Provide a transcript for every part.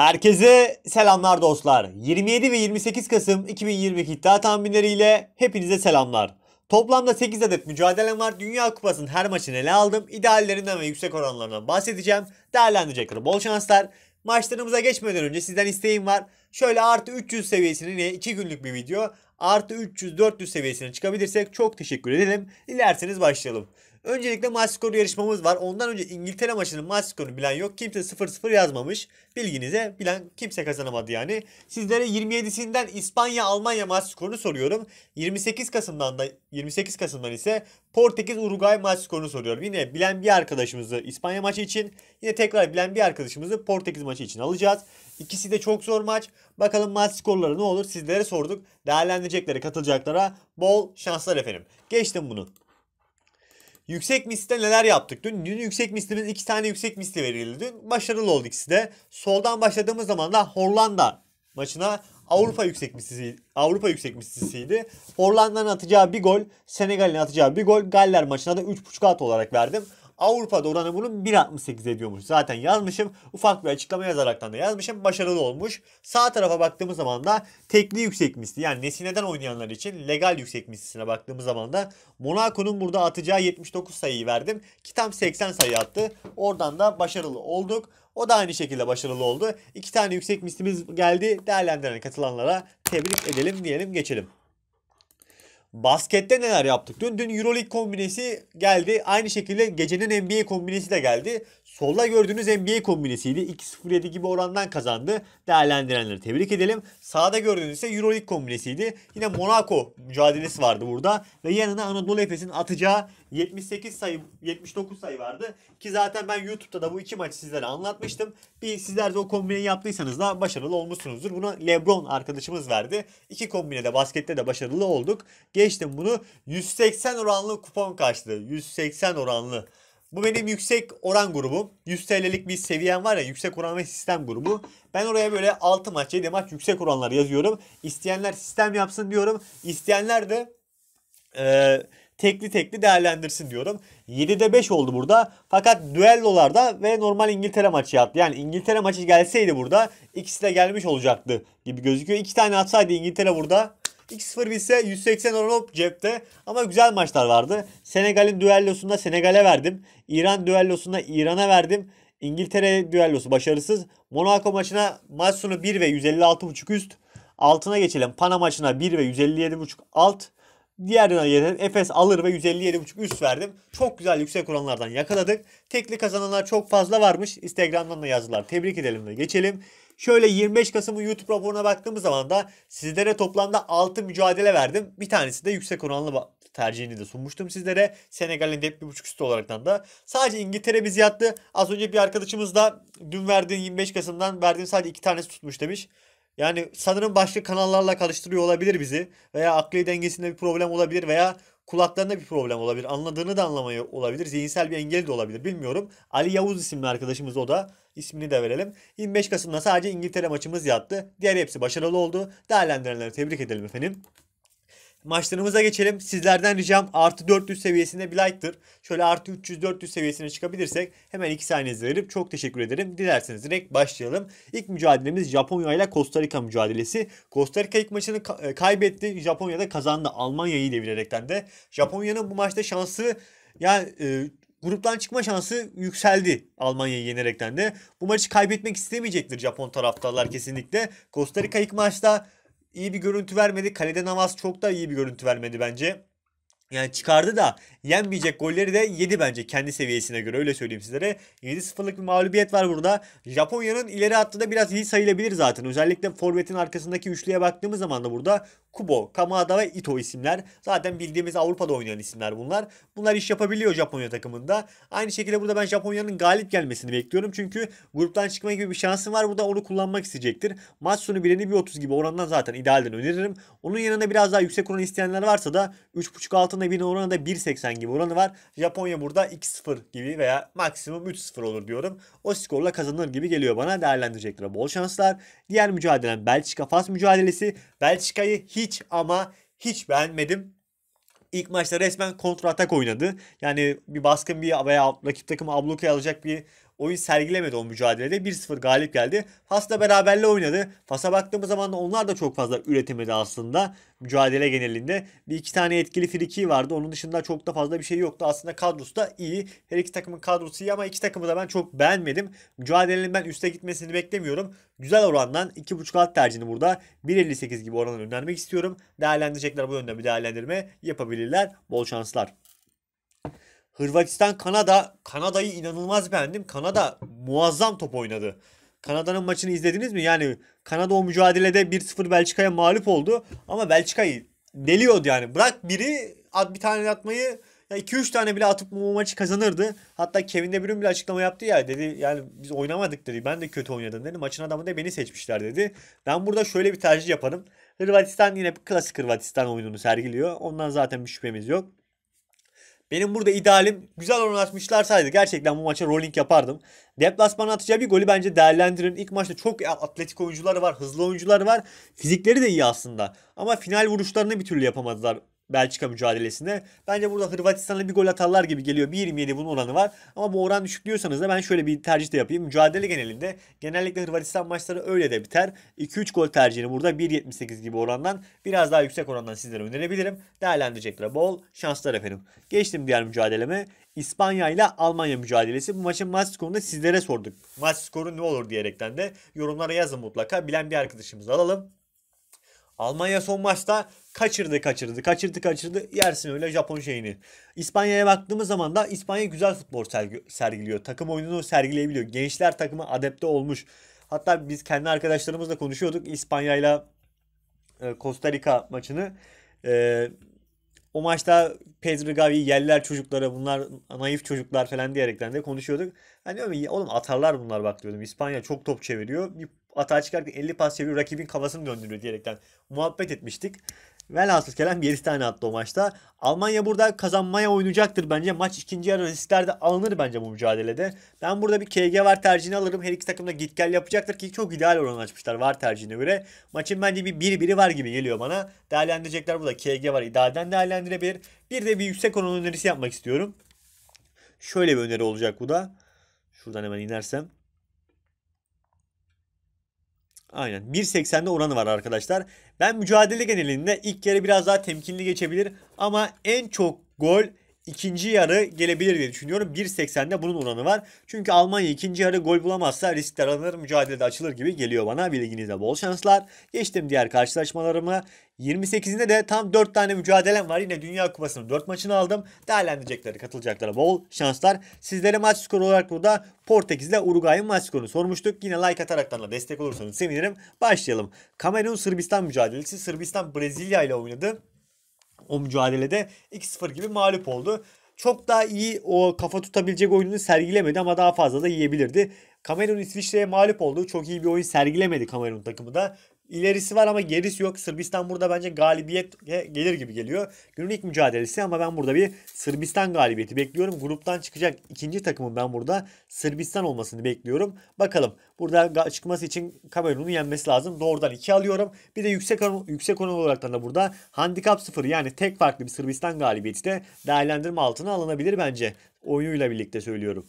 Herkese selamlar dostlar. 27 ve 28 Kasım 2022 iddia tahminleriyle hepinize selamlar. Toplamda 8 adet mücadelem var. Dünya Kupası'nın her maçını ele aldım. İdeallerinden ve yüksek oranlarından bahsedeceğim. Değerlendirecekler bol şanslar. Maçlarımıza geçmeden önce sizden isteğim var. Şöyle artı 300 seviyesine yine 2 günlük bir video. Artı 300-400 seviyesine çıkabilirsek çok teşekkür ederim. Dilerseniz başlayalım. Öncelikle maç skoru yarışmamız var. Ondan önce İngiltere maçının maç skorunu bilen yok. Kimse 0-0 yazmamış. Bilginize bilen kimse kazanamadı yani. Sizlere 27'sinden İspanya Almanya maç skorunu soruyorum. 28 Kasım'dan da 28 Kasım'dan ise Portekiz Uruguay maç skorunu soruyorum. Yine bilen bir arkadaşımızı İspanya maçı için, yine tekrar bilen bir arkadaşımızı Portekiz maçı için alacağız. İkisi de çok zor maç. Bakalım maç skorları ne olur sizlere sorduk. Değerlendirecekleri katılacaklara bol şanslar efendim. Geçtim bunu. Yüksek misli neler yaptık? Dün, dün yüksek mislimiz iki tane yüksek misli verildi. Dün başarılı oldu ikisi de. Soldan başladığımız zaman da Hollanda maçına Avrupa yüksek mislisi Avrupa yüksek mislisiydi. Hollanda'nın atacağı bir gol, Senegal'in atacağı bir gol, Galler maçına da 3.5 at olarak verdim. Avrupa'da oranı bunun 1.68 ediyormuş. Zaten yazmışım. Ufak bir açıklama yazaraktan da yazmışım. Başarılı olmuş. Sağ tarafa baktığımız zaman da tekli yüksek misli yani nesineden oynayanlar için legal yüksek mislisine baktığımız zaman da Monaco'nun burada atacağı 79 sayıyı verdim. Ki tam 80 sayı attı. Oradan da başarılı olduk. O da aynı şekilde başarılı oldu. İki tane yüksek mislimiz geldi. Değerlendiren katılanlara tebrik edelim diyelim geçelim. Baskette neler yaptık? Dün dün Euroleague kombinesi geldi. Aynı şekilde gecenin NBA kombinesi de geldi. Solda gördüğünüz NBA kombinesiydi. 2-0-7 gibi orandan kazandı. Değerlendirenleri tebrik edelim. Sağda gördüğünüz ise Euroleague kombinesiydi. Yine Monaco mücadelesi vardı burada. Ve yanına Anadolu Efes'in atacağı 78 sayı 79 sayı vardı. Ki zaten ben YouTube'da da bu iki maçı sizlere anlatmıştım. Bir sizler de o kombineyi yaptıysanız da başarılı olmuşsunuzdur. buna Lebron arkadaşımız verdi. İki de baskette de başarılı olduk. Geçtim bunu 180 oranlı kupon kaçtı. 180 oranlı. Bu benim yüksek oran grubum. 100 TL'lik bir seviyen var ya yüksek oran ve sistem grubu. Ben oraya böyle 6 maç 7 maç yüksek oranlar yazıyorum. İsteyenler sistem yapsın diyorum. İsteyenler de e, tekli tekli değerlendirsin diyorum. 7'de 5 oldu burada. Fakat düellolarda ve normal İngiltere maçı yaptı. Yani İngiltere maçı gelseydi burada ikisi de gelmiş olacaktı gibi gözüküyor. İki tane atsaydı İngiltere burada 2-0 bilse 180 Europe cepte ama güzel maçlar vardı. Senegal'in düellosunda Senegal'e verdim. İran düellosunda İran'a verdim. İngiltere düellosu başarısız. Monaco maçına maç sonu 1 ve 156.5 üst. Altına geçelim. Pana maçına 1 ve 157.5 alt. Diğer yana Efes alır ve 157.5 üst verdim. Çok güzel yüksek oranlardan yakaladık. Tekli kazananlar çok fazla varmış. Instagram'dan da yazdılar. Tebrik edelim ve geçelim. Şöyle 25 Kasım'ın YouTube raporuna baktığımız zaman da sizlere toplamda 6 mücadele verdim. Bir tanesi de yüksek oranlı tercihini de sunmuştum sizlere. Senegal'in dep 1.5 üstü olaraktan da. Sadece İngiltere bizi yattı. Az önce bir arkadaşımız da dün verdiğim 25 Kasım'dan verdiğim sadece 2 tanesi tutmuş demiş. Yani sanırım başka kanallarla karıştırıyor olabilir bizi. Veya akli dengesinde bir problem olabilir veya kulaklarında bir problem olabilir. Anladığını da anlamıyor olabilir. Zihinsel bir engel de olabilir. Bilmiyorum. Ali Yavuz isimli arkadaşımız o da. ismini de verelim. 25 Kasım'da sadece İngiltere maçımız yattı. Diğer hepsi başarılı oldu. Değerlendirenleri tebrik edelim efendim. Maçlarımıza geçelim. Sizlerden ricam artı 400 seviyesinde bir like'tır. Şöyle artı 300-400 seviyesine çıkabilirsek hemen 2 saniyenizi verip çok teşekkür ederim. Dilerseniz direkt başlayalım. İlk mücadelemiz Japonya ile Costa Rica mücadelesi. Costa Rica ilk maçını e, kaybetti. Japonya da kazandı. Almanya'yı devirerekten de. Japonya'nın bu maçta şansı yani e, gruptan çıkma şansı yükseldi Almanya'yı yenerekten de. Bu maçı kaybetmek istemeyecektir Japon taraftarlar kesinlikle. Costa Rica ilk maçta iyi bir görüntü vermedi. Kalede Navas çok da iyi bir görüntü vermedi bence. Yani çıkardı da yenmeyecek golleri de yedi bence kendi seviyesine göre öyle söyleyeyim sizlere. 7-0'lık bir mağlubiyet var burada. Japonya'nın ileri attığı da biraz iyi sayılabilir zaten. Özellikle forvetin arkasındaki üçlüye baktığımız zaman da burada Kubo, Kamada ve Ito isimler. Zaten bildiğimiz Avrupa'da oynayan isimler bunlar. Bunlar iş yapabiliyor Japonya takımında. Aynı şekilde burada ben Japonya'nın galip gelmesini bekliyorum. Çünkü gruptan çıkma gibi bir şansım var. Burada onu kullanmak isteyecektir. Maç sonu birini bir 30 gibi orandan zaten idealden öneririm. Onun yanında biraz daha yüksek oran isteyenler varsa da 3.5 altın Japon evinin oranı da 1.80 gibi oranı var. Japonya burada 2-0 gibi veya maksimum 3-0 olur diyorum. O skorla kazanır gibi geliyor bana değerlendirecekler. Bol şanslar. Diğer mücadelem Belçika-Fas mücadelesi. Belçika'yı hiç ama hiç beğenmedim İlk maçta resmen kontratak oynadı. Yani bir baskın bir veya rakip takımı ablukaya alacak bir oyun sergilemedi o mücadelede. 1-0 galip geldi. Fas'la beraberle oynadı. Fas'a baktığımız zaman da onlar da çok fazla üretemedi aslında mücadele genelinde. Bir iki tane etkili friki vardı. Onun dışında çok da fazla bir şey yoktu. Aslında kadrosu da iyi. Her iki takımın kadrosu iyi ama iki takımı da ben çok beğenmedim. Mücadelenin ben üste gitmesini beklemiyorum. Güzel orandan 2.5 alt tercihini burada 1.58 gibi oranla önermek istiyorum. Değerlendirecekler bu yönde bir değerlendirme yapabilirler. Bol şanslar. Hırvatistan Kanada. Kanada'yı inanılmaz beğendim. Kanada muazzam top oynadı. Kanada'nın maçını izlediniz mi? Yani Kanada o mücadelede 1-0 Belçika'ya mağlup oldu. Ama Belçika'yı deliyordu yani. Bırak biri at bir tane atmayı ya 2-3 tane bile atıp bu maçı kazanırdı. Hatta Kevin De Bruyne bile açıklama yaptı ya dedi yani biz oynamadık dedi. Ben de kötü oynadım dedi. Maçın adamı da beni seçmişler dedi. Ben burada şöyle bir tercih yaparım. Hırvatistan yine bir klasik Hırvatistan oyununu sergiliyor. Ondan zaten bir şüphemiz yok. Benim burada idealim güzel oynaşmışlarsaydı gerçekten bu maça rolling yapardım. Deplasmana atacağı bir golü bence değerlendirin. İlk maçta çok atletik oyuncuları var, hızlı oyuncuları var. Fizikleri de iyi aslında. Ama final vuruşlarını bir türlü yapamadılar Belçika mücadelesinde. Bence burada Hırvatistan'a bir gol atarlar gibi geliyor. 1.27 bunun oranı var. Ama bu oran düşük diyorsanız da ben şöyle bir tercih de yapayım. Mücadele genelinde genellikle Hırvatistan maçları öyle de biter. 2-3 gol tercihini burada 1.78 gibi orandan biraz daha yüksek orandan sizlere önerebilirim. Değerlendirecekler bol şanslar efendim. Geçtim diğer mücadeleme. İspanya ile Almanya mücadelesi. Bu maçın maç skorunu sizlere sorduk. Maç skoru ne olur diyerekten de yorumlara yazın mutlaka. Bilen bir arkadaşımızı alalım. Almanya son maçta kaçırdı kaçırdı kaçırdı kaçırdı yersin öyle Japon şeyini. İspanya'ya baktığımız zaman da İspanya güzel futbol sergi sergiliyor. Takım oyununu sergileyebiliyor. Gençler takımı adepte olmuş. Hatta biz kendi arkadaşlarımızla konuşuyorduk İspanya ile e, Costa Rica maçını. E, o maçta Pedro Gavi yerler çocuklara bunlar naif çocuklar falan diyerekten de konuşuyorduk. Hani oğlum atarlar bunlar bak diyordum. İspanya çok top çeviriyor. Bir atağa çıkarken 50 pas çeviriyor rakibin kafasını döndürüyor diyerekten muhabbet etmiştik. Velhasıl kelam 7 tane attı o maçta. Almanya burada kazanmaya oynayacaktır bence. Maç ikinci yarı risklerde alınır bence bu mücadelede. Ben burada bir KG var tercihini alırım. Her iki takım da git gel yapacaktır ki çok ideal oran açmışlar var tercihine göre. Maçın bence bir biri biri var gibi geliyor bana. Değerlendirecekler burada KG var idealden değerlendirebilir. Bir de bir yüksek oran önerisi yapmak istiyorum. Şöyle bir öneri olacak bu da. Şuradan hemen inersem. Aynen. 1.80'de oranı var arkadaşlar. Ben mücadele genelinde ilk yarı biraz daha temkinli geçebilir. Ama en çok gol ikinci yarı gelebilir diye düşünüyorum. 1.80'de bunun oranı var. Çünkü Almanya ikinci yarı gol bulamazsa riskler alınır, mücadelede açılır gibi geliyor bana. bilginizde bol şanslar. Geçtim diğer karşılaşmalarımı. 28'inde de tam 4 tane mücadelem var. Yine Dünya Kupası'nın 4 maçını aldım. Değerlendirecekleri, katılacakları bol şanslar. Sizlere maç skoru olarak burada Portekiz ile Uruguay'ın maç skorunu sormuştuk. Yine like ataraktan da destek olursanız sevinirim. Başlayalım. Kamerun-Sırbistan mücadelesi. Sırbistan Brezilya ile oynadı o mücadelede 2-0 gibi mağlup oldu. Çok daha iyi o kafa tutabilecek oyununu sergilemedi ama daha fazla da yiyebilirdi. Kamerun İsviçre'ye mağlup oldu. Çok iyi bir oyun sergilemedi Kamerun takımı da ilerisi var ama gerisi yok. Sırbistan burada bence galibiyet gelir gibi geliyor. Günün ilk mücadelesi ama ben burada bir Sırbistan galibiyeti bekliyorum. Gruptan çıkacak ikinci takımın ben burada Sırbistan olmasını bekliyorum. Bakalım burada çıkması için Kamerun'u yenmesi lazım. Doğrudan 2 alıyorum. Bir de yüksek yüksek oran olarak da burada handikap 0 yani tek farklı bir Sırbistan galibiyeti de değerlendirme altına alınabilir bence. Oyunuyla birlikte söylüyorum.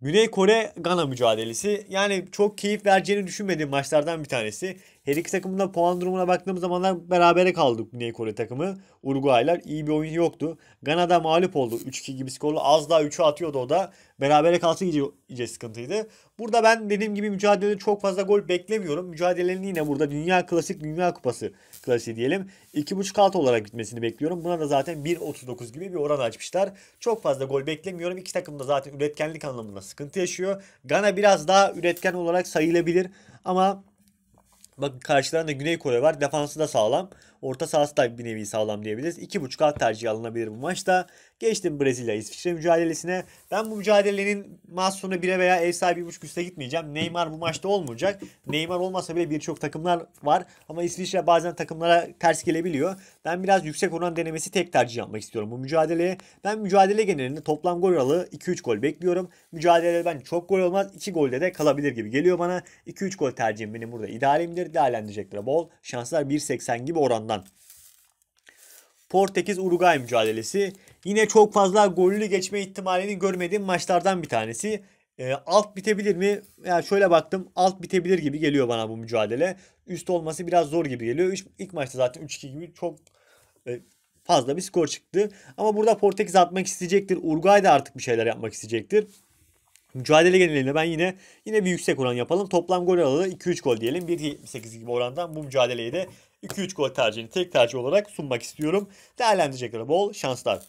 Güney Kore Gana mücadelesi. Yani çok keyif vereceğini düşünmediğim maçlardan bir tanesi. Her iki takımın da puan durumuna baktığımız zamanlar berabere kaldık Güney Kore takımı. Uruguaylar iyi bir oyun yoktu. Gana da mağlup oldu. 3-2 gibi skorlu. Az daha 3'ü atıyordu o da. Berabere kalsa iyice, iyice sıkıntıydı. Burada ben dediğim gibi mücadelede çok fazla gol beklemiyorum. Mücadelenin yine burada Dünya Klasik Dünya Kupası klasiği diyelim. 2.5 alt olarak gitmesini bekliyorum. Buna da zaten 1.39 gibi bir oran açmışlar. Çok fazla gol beklemiyorum. İki takım da zaten üretkenlik anlamında sıkıntı yaşıyor. Gana biraz daha üretken olarak sayılabilir. Ama bak karşılarında Güney Kore var. Defansı da sağlam. Orta sahası da bir nevi sağlam diyebiliriz. 2.5 alt tercih alınabilir bu maçta. Geçtim Brezilya İsviçre mücadelesine. Ben bu mücadelenin maç sonu 1'e veya ev sahibi 1.5 üste gitmeyeceğim. Neymar bu maçta olmayacak. Neymar olmasa bile birçok takımlar var. Ama İsviçre bazen takımlara ters gelebiliyor. Ben biraz yüksek oran denemesi tek tercih yapmak istiyorum bu mücadeleye. Ben mücadele genelinde toplam gol aralığı 2-3 gol bekliyorum. Mücadelede ben çok gol olmaz. 2 golde de kalabilir gibi geliyor bana. 2-3 gol tercihim benim burada idealimdir. Değerlendirecekler bol. Şanslar 1.80 gibi orandan. Portekiz Uruguay mücadelesi. Yine çok fazla gollü geçme ihtimalini görmediğim maçlardan bir tanesi. E, alt bitebilir mi? Yani şöyle baktım alt bitebilir gibi geliyor bana bu mücadele. Üst olması biraz zor gibi geliyor. Üç, ilk maçta zaten 3-2 gibi çok e, fazla bir skor çıktı. Ama burada Portekiz atmak isteyecektir. Uruguay da artık bir şeyler yapmak isteyecektir. Mücadele genelinde ben yine yine bir yüksek oran yapalım. Toplam gol aralığı 2-3 gol diyelim. 1.78 gibi orandan bu mücadeleyi de 2-3 gol tercihini tek tercih olarak sunmak istiyorum. Değerlendirecekleri bol şanslar.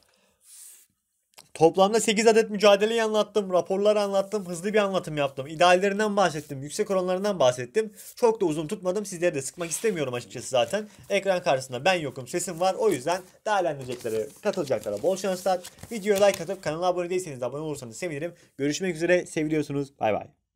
Toplamda 8 adet mücadeleyi anlattım, raporları anlattım, hızlı bir anlatım yaptım. ideallerinden bahsettim, yüksek oranlarından bahsettim. Çok da uzun tutmadım, sizleri de sıkmak istemiyorum açıkçası zaten. Ekran karşısında ben yokum, sesim var. O yüzden değerlendireceklere, katılacaklara bol şanslar. Videoya like atıp kanala abone değilseniz de abone olursanız sevinirim. Görüşmek üzere, seviyorsunuz, Bay bay.